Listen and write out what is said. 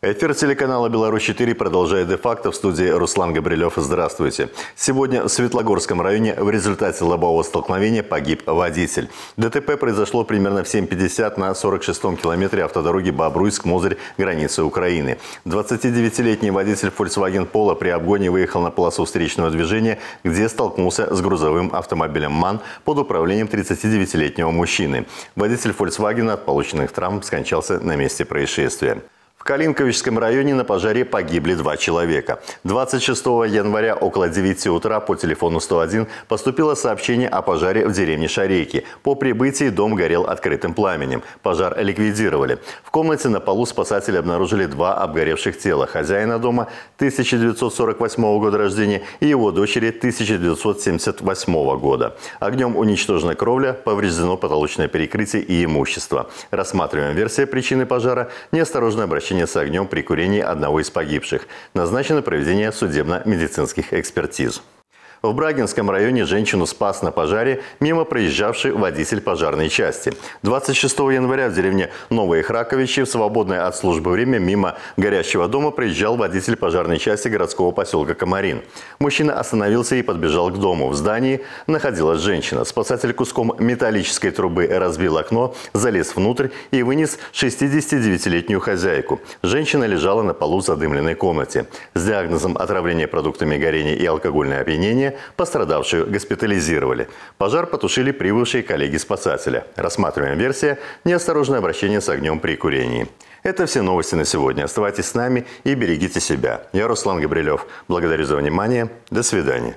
Эфир телеканала «Беларусь-4» продолжает де-факто в студии Руслан Габрилев. Здравствуйте. Сегодня в Светлогорском районе в результате лобового столкновения погиб водитель. ДТП произошло примерно в 7.50 на 46-м километре автодороги Бобруйск-Мозырь, границы Украины. 29-летний водитель Volkswagen Polo при обгоне выехал на полосу встречного движения, где столкнулся с грузовым автомобилем МАН под управлением 39-летнего мужчины. Водитель Volkswagen от полученных травм скончался на месте происшествия. Калинковичском районе на пожаре погибли два человека. 26 января около 9 утра по телефону 101 поступило сообщение о пожаре в деревне Шарейки. По прибытии дом горел открытым пламенем. Пожар ликвидировали. В комнате на полу спасатели обнаружили два обгоревших тела. Хозяина дома 1948 года рождения и его дочери 1978 года. Огнем уничтожена кровля, повреждено потолочное перекрытие и имущество. Рассматриваем версия причины пожара, неосторожное обращение обращения с огнем при курении одного из погибших. Назначено проведение судебно-медицинских экспертиз. В Брагинском районе женщину спас на пожаре мимо проезжавший водитель пожарной части. 26 января в деревне Новые Храковичи в свободное от службы время мимо горящего дома проезжал водитель пожарной части городского поселка Комарин. Мужчина остановился и подбежал к дому. В здании находилась женщина. Спасатель куском металлической трубы разбил окно, залез внутрь и вынес 69-летнюю хозяйку. Женщина лежала на полу в задымленной комнате. С диагнозом отравления продуктами горения и алкогольное опьянение ограждения, пострадавшую госпитализировали. Пожар потушили прибывшие коллеги спасателя. Рассматриваем версия «Неосторожное обращение с огнем при курении». Это все новости на сегодня. Оставайтесь с нами и берегите себя. Я Руслан Габрилев. Благодарю за внимание. До свидания.